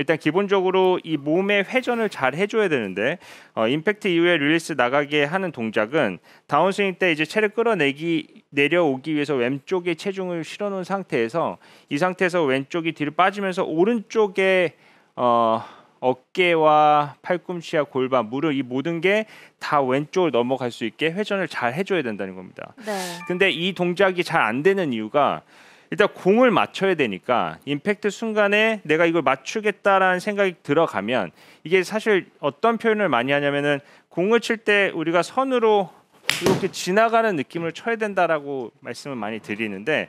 일단 기본적으로 이 몸의 회전을 잘 해줘야 되는데 어, 임팩트 이후에 릴리스 나가게 하는 동작은 다운스윙 때 이제 체를 끌어내기 내려오기 위해서 왼쪽에 체중을 실어놓은 상태에서 이 상태에서 왼쪽이 뒤로 빠지면서 오른쪽에 어, 어깨와 팔꿈치와 골반, 무릎 이 모든 게 다왼쪽으로 넘어갈 수 있게 회전을 잘 해줘야 된다는 겁니다. 네. 근데 이 동작이 잘 안 되는 이유가 일단 공을 맞춰야 되니까 임팩트 순간에 내가 이걸 맞추겠다라는 생각이 들어가면 이게 사실 어떤 표현을 많이 하냐면은 공을 칠 때 우리가 선으로 이렇게 지나가는 느낌을 쳐야 된다라고 말씀을 많이 드리는데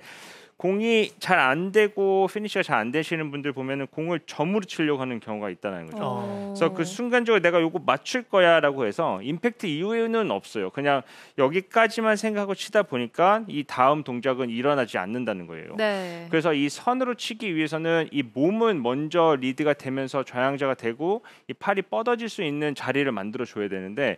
공이 잘 안 되고 피니셔잘안 되시는 분들 보면은 공을 점으로 치려고 하는 경우가 있다는 거죠. 오. 어. 그래서 그 순간적으로 내가 요거 맞출 거야라고 해서 임팩트 이후에는 없어요. 그냥 여기까지만 생각하고 치다 보니까 이 다음 동작은 일어나지 않는다는 거예요. 네. 그래서 이 선으로 치기 위해서는 이 몸은 먼저 리드가 되면서 좌양자가 되고 이 팔이 뻗어질 수 있는 자리를 만들어 줘야 되는데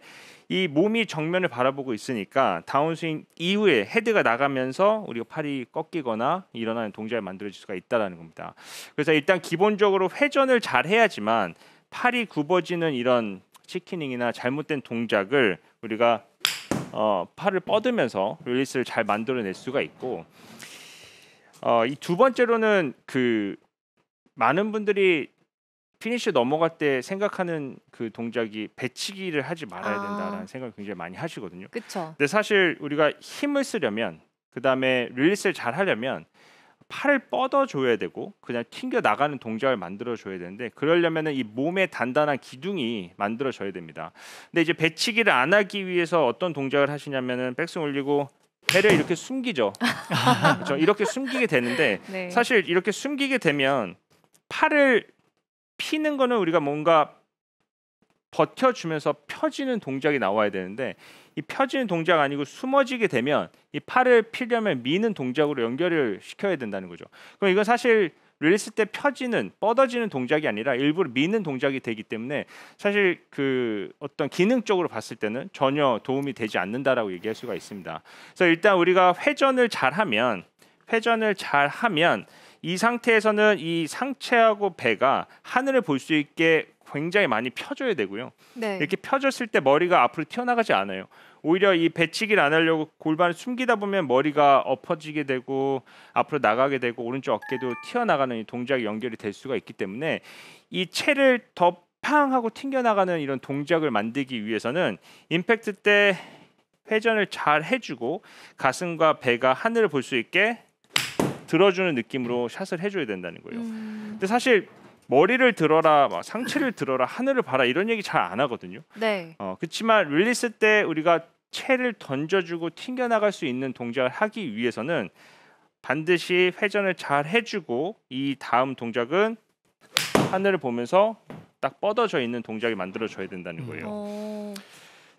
이 몸이 정면을 바라보고 있으니까 다운스윙 이후에 헤드가 나가면서 우리가 팔이 꺾이거나 일어나는 동작을 만들어질 수가 있다라는 겁니다. 그래서 일단 기본적으로 회전을 잘 해야지만 팔이 굽어지는 이런 치킨닝이나 잘못된 동작을 우리가 어, 팔을 뻗으면서 릴리스를 잘 만들어낼 수가 있고 어, 이두 번째로는 그 많은 분들이 피니쉬 넘어갈 때 생각하는 그 동작이 배치기를 하지 말아야 아. 된다라는 아. 생각을 굉장히 많이 하시거든요. 그쵸. 근데 사실 우리가 힘을 쓰려면 그다음에 릴리스를 잘 하려면 팔을 뻗어줘야 되고 그냥 튕겨 나가는 동작을 만들어줘야 되는데 그러려면은 이 몸의 단단한 기둥이 만들어져야 됩니다. 근데 이제 배치기를 안 하기 위해서 어떤 동작을 하시냐면은 백스윙 올리고 배를 이렇게 숨기죠. 그렇죠? 이렇게 숨기게 되는데 네. 사실 이렇게 숨기게 되면 팔을 피는 거는 우리가 뭔가 버텨주면서 펴지는 동작이 나와야 되는데 이 펴지는 동작 아니고 숨어지게 되면 이 팔을 피려면 미는 동작으로 연결을 시켜야 된다는 거죠. 그럼 이건 사실 릴리스 때 펴지는 뻗어지는 동작이 아니라 일부러 미는 동작이 되기 때문에 사실 그 어떤 기능적으로 봤을 때는 전혀 도움이 되지 않는다라고 얘기할 수가 있습니다. 그래서 일단 우리가 회전을 잘하면 회전을 잘하면 이 상태에서는 이 상체하고 배가 하늘을 볼 수 있게 굉장히 많이 펴줘야 되고요. 네. 이렇게 펴졌을 때 머리가 앞으로 튀어나가지 않아요. 오히려 이 배치기를 안 하려고 골반을 숨기다 보면 머리가 엎어지게 되고 앞으로 나가게 되고 오른쪽 어깨도 튀어나가는 이 동작이 연결이 될 수가 있기 때문에 이 체를 더 팡하고 튕겨나가는 이런 동작을 만들기 위해서는 임팩트 때 회전을 잘 해주고 가슴과 배가 하늘을 볼 수 있게 들어주는 느낌으로 샷을 해줘야 된다는 거예요. 음. 근데 사실 머리를 들어라, 막 상체를 들어라, 하늘을 봐라 이런 얘기 잘 안 하거든요. 네. 어, 그렇지만 릴리스 때 우리가 체를 던져주고 튕겨 나갈 수 있는 동작을 하기 위해서는 반드시 회전을 잘 해주고 이 다음 동작은 하늘을 보면서 딱 뻗어져 있는 동작이 만들어져야 된다는 음. 거예요. 오. 어.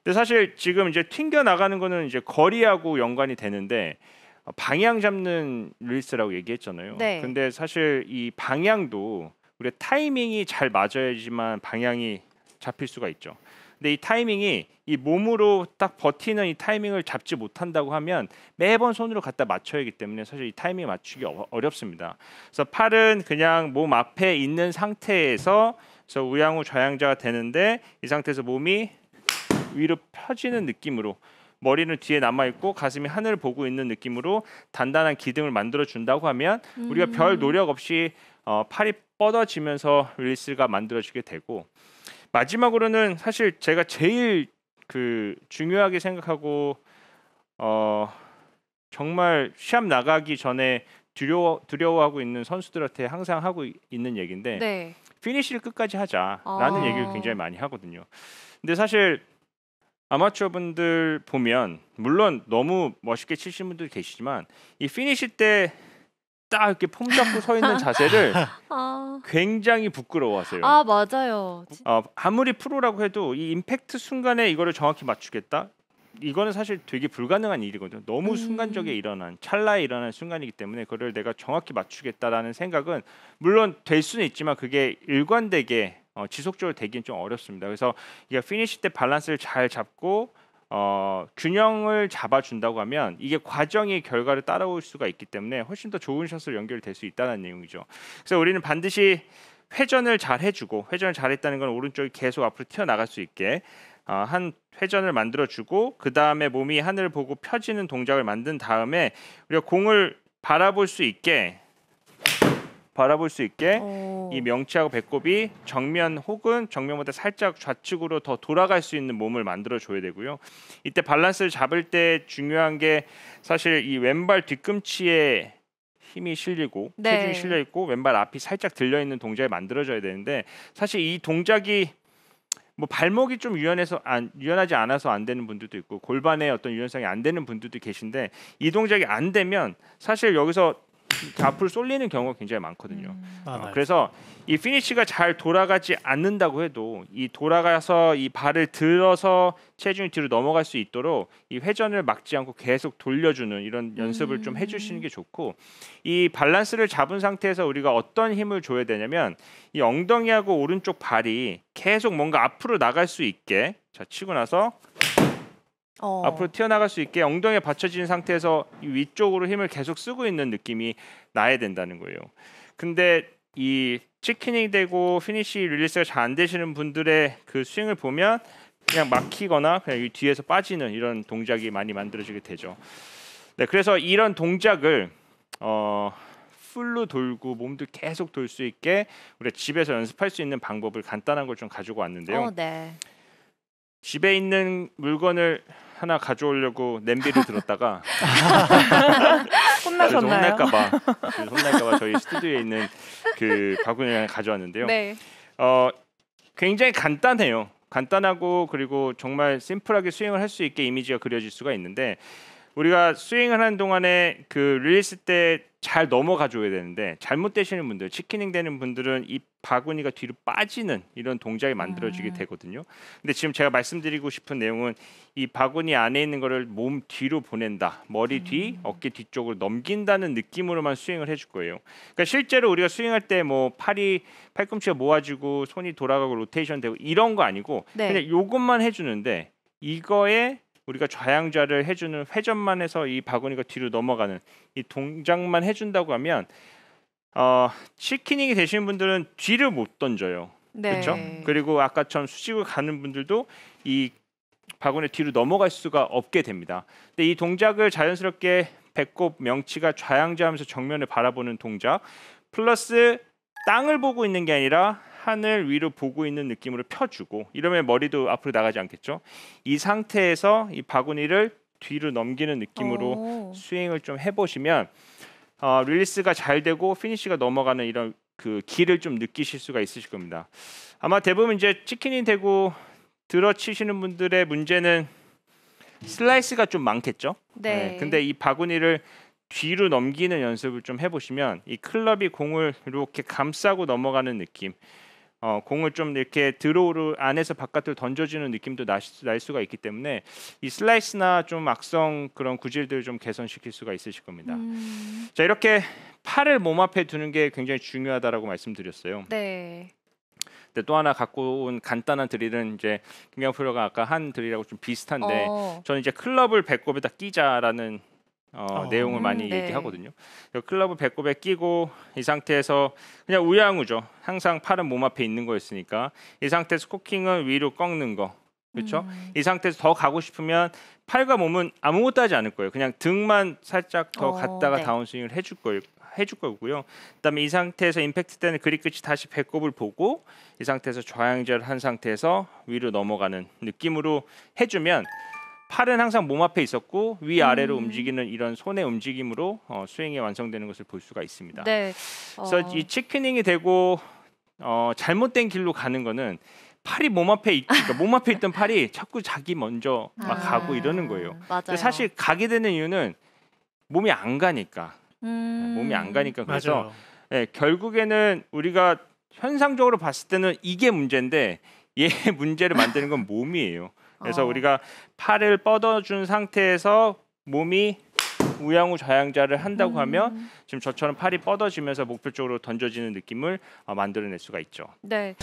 근데 사실 지금 이제 튕겨 나가는 거는 이제 거리하고 연관이 되는데 어, 방향 잡는 릴스라고 얘기했잖아요. 네. 근데 사실 이 방향도 우리 타이밍이 잘 맞아야지만 방향이 잡힐 수가 있죠. 근데 이 타이밍이 이 몸으로 딱 버티는 이 타이밍을 잡지 못한다고 하면 매번 손으로 갖다 맞춰야 하기 때문에 사실 이 타이밍 맞추기 어, 렵습니다 그래서 팔은 그냥 몸 앞에 있는 상태에서 그래서 우양후 좌양자가 되는데 이 상태에서 몸이 위로 펴지는 느낌으로 머리는 뒤에 남아 있고 가슴이 하늘을 보고 있는 느낌으로 단단한 기둥을 만들어 준다고 하면 우리가 별 음. 노력 없이 어, 팔이 뻗어지면서 릴스가 만들어지게 되고 마지막으로는 사실 제가 제일 그 중요하게 생각하고 어 정말 시합 나가기 전에 두려워 두려워하고 있는 선수들한테 항상 하고 있는 얘기인데 네. 피니시를 끝까지 하자라는 아. 얘기를 굉장히 많이 하거든요. 근데 사실 아마추어 분들 보면 물론 너무 멋있게 치시는 분들 계시지만 이 피니시 때 딱 이렇게 폼 잡고 서 있는 자세를 아... 굉장히 부끄러워하세요. 아 맞아요. 진... 어, 아무리 프로라고 해도 이 임팩트 순간에 이거를 정확히 맞추겠다. 이거는 사실 되게 불가능한 일이거든요. 너무 음... 순간적에 일어난 찰나에 일어난 순간이기 때문에 그걸 내가 정확히 맞추겠다라는 생각은 물론 될 수는 있지만 그게 일관되게 어, 지속적으로 되기는 좀 어렵습니다. 그래서 이게 피니시 때 밸런스를 잘 잡고 어, 균형을 잡아준다고 하면 이게 과정이 결과를 따라올 수가 있기 때문에 훨씬 더 좋은 샷으로 연결될 수 있다는 내용이죠. 그래서 우리는 반드시 회전을 잘 해주고 회전을 잘했다는 건 오른쪽이 계속 앞으로 튀어나갈 수 있게 어, 한 회전을 만들어주고 그 다음에 몸이 하늘 을 보고 펴지는 동작을 만든 다음에 우리가 공을 바라볼 수 있게 바라볼 수 있게 어. 이 명치하고 배꼽이 정면 혹은 정면보다 살짝 좌측으로 더 돌아갈 수 있는 몸을 만들어 줘야 되고요. 이때 밸런스를 잡을 때 중요한 게 사실 이 왼발 뒤꿈치에 힘이 실리고 네. 체중이 실려 있고 왼발 앞이 살짝 들려 있는 동작이 만들어져야 되는데 사실 이 동작이 뭐 발목이 좀 유연해서 안 유연하지 않아서 안 되는 분들도 있고 골반에 어떤 유연성이 안 되는 분들도 계신데 이 동작이 안 되면 사실 여기서 앞을 쏠리는 경우가 굉장히 많거든요. 음. 아, 어, 그래서 이 피니시가 잘 돌아가지 않는다고 해도 이 돌아가서 이 발을 들어서 체중이 뒤로 넘어갈 수 있도록 이 회전을 막지 않고 계속 돌려주는 이런 연습을 음. 좀 해주시는 게 좋고 이 밸런스를 잡은 상태에서 우리가 어떤 힘을 줘야 되냐면 이 엉덩이하고 오른쪽 발이 계속 뭔가 앞으로 나갈 수 있게 자 치고 나서 어. 앞으로 튀어나갈 수 있게 엉덩이에 받쳐진 상태에서 위쪽으로 힘을 계속 쓰고 있는 느낌이 나야 된다는 거예요. 근데 이 치킨이 되고 피니쉬 릴리스가 잘 안 되시는 분들의 그 스윙을 보면 그냥 막히거나 그냥 뒤에서 빠지는 이런 동작이 많이 만들어지게 되죠. 네, 그래서 이런 동작을 어, 풀로 돌고 몸도 계속 돌 수 있게 우리 집에서 연습할 수 있는 방법을 간단한 걸 좀 가지고 왔는데요. 어, 네. 집에 있는 물건을 하나 가져오려고 냄비를 들었다가 혼나셨나요? 혼날까봐 혼날까봐 저희 스튜디오에 있는 그 바구니를 가져왔는데요. 네. 어 굉장히 간단해요. 간단하고 그리고 정말 심플하게 수행을할 수 있게 이미지가 그려질 수가 있는데 우리가 스윙을 하는 동안에 그 릴리스 때 잘 넘어가 줘야 되는데 잘못되시는 분들, 치키닝 되는 분들은 이 바구니가 뒤로 빠지는 이런 동작이 만들어지게 음. 되거든요. 근데 지금 제가 말씀드리고 싶은 내용은 이 바구니 안에 있는 거를 몸 뒤로 보낸다. 머리 뒤, 음. 어깨 뒤쪽으로 넘긴다는 느낌으로만 스윙을 해줄 거예요. 그러니까 실제로 우리가 스윙할 때 뭐 팔이 팔꿈치가 모아지고 손이 돌아가고 로테이션 되고 이런 거 아니고 네. 그냥 요것만 해 주는데 이거에 우리가 좌양좌를 해주는 회전만 해서 이 바구니가 뒤로 넘어가는 이 동작만 해준다고 하면 어, 치킨이 되시는 분들은 뒤를 못 던져요. 네. 그렇죠? 그리고 아까처럼 수직을 가는 분들도 이 바구니 뒤로 넘어갈 수가 없게 됩니다. 근데 이 동작을 자연스럽게 배꼽 명치가 좌양좌하면서 정면을 바라보는 동작 플러스 땅을 보고 있는 게 아니라 하늘 위로 보고 있는 느낌으로 펴주고 이러면 머리도 앞으로 나가지 않겠죠. 이 상태에서 이 바구니를 뒤로 넘기는 느낌으로 오. 스윙을 좀 해보시면 어, 릴리스가 잘 되고 피니쉬가 넘어가는 이런 그 길을 좀 느끼실 수가 있으실 겁니다. 아마 대부분 이제 치킨이 되고 들어치시는 분들의 문제는 슬라이스가 좀 많겠죠. 네. 네. 근데 이 바구니를 뒤로 넘기는 연습을 좀 해보시면 이 클럽이 공을 이렇게 감싸고 넘어가는 느낌 어, 공을 좀 이렇게 드로우를 안에서 바깥으로 던져지는 느낌도 나, 날 수가 있기 때문에 이 슬라이스나 좀 악성 그런 구질들을 좀 개선시킬 수가 있으실 겁니다. 음. 자 이렇게 팔을 몸 앞에 두는 게 굉장히 중요하다라고 말씀드렸어요. 네. 근데 또 하나 갖고 온 간단한 드릴은 이제 김경 프로가 아까 한 드릴하고 좀 비슷한데 어. 저는 이제 클럽을 배꼽에다 끼자라는 어, 어. 내용을 많이 음, 네. 얘기하거든요. 그 클럽을 배꼽에 끼고 이 상태에서 그냥 우양우죠. 항상 팔은 몸 앞에 있는 거였으니까 이 상태에서 코킹은 위로 꺾는 거. 그렇죠? 음. 이 상태에서 더 가고 싶으면 팔과 몸은 아무것도 하지 않을 거예요. 그냥 등만 살짝 더 어, 갔다가 네. 다운스윙을 해줄 거예요. 해줄 거고요. 그다음에 이 상태에서 임팩트 때는 그립 끝이 다시 배꼽을 보고 이 상태에서 좌향제를한 상태에서 위로 넘어가는 느낌으로 해주면 팔은 항상 몸 앞에 있었고 위 아래로 음. 움직이는 이런 손의 움직임으로 어, 수행이 완성되는 것을 볼 수가 있습니다. 네. 어. 그래서 이 치크닝이 되고 어, 잘못된 길로 가는 거는 팔이 몸 앞에 있, 그러니까 몸 앞에 있던 팔이 자꾸 자기 먼저 막 아. 가고 이러는 거예요. 맞아요. 사실 가게 되는 이유는 몸이 안 가니까 음. 몸이 안 음. 가니까 그래서 예, 결국에는 우리가 현상적으로 봤을 때는 이게 문제인데 얘 예, 문제를 만드는 건 몸이에요. 그래서 어. 우리가 팔을 뻗어준 상태에서 몸이 우양우 좌양자를 한다고 음. 하면 지금 저처럼 팔이 뻗어지면서 목표 쪽으로 던져지는 느낌을 어, 만들어낼 수가 있죠. 네.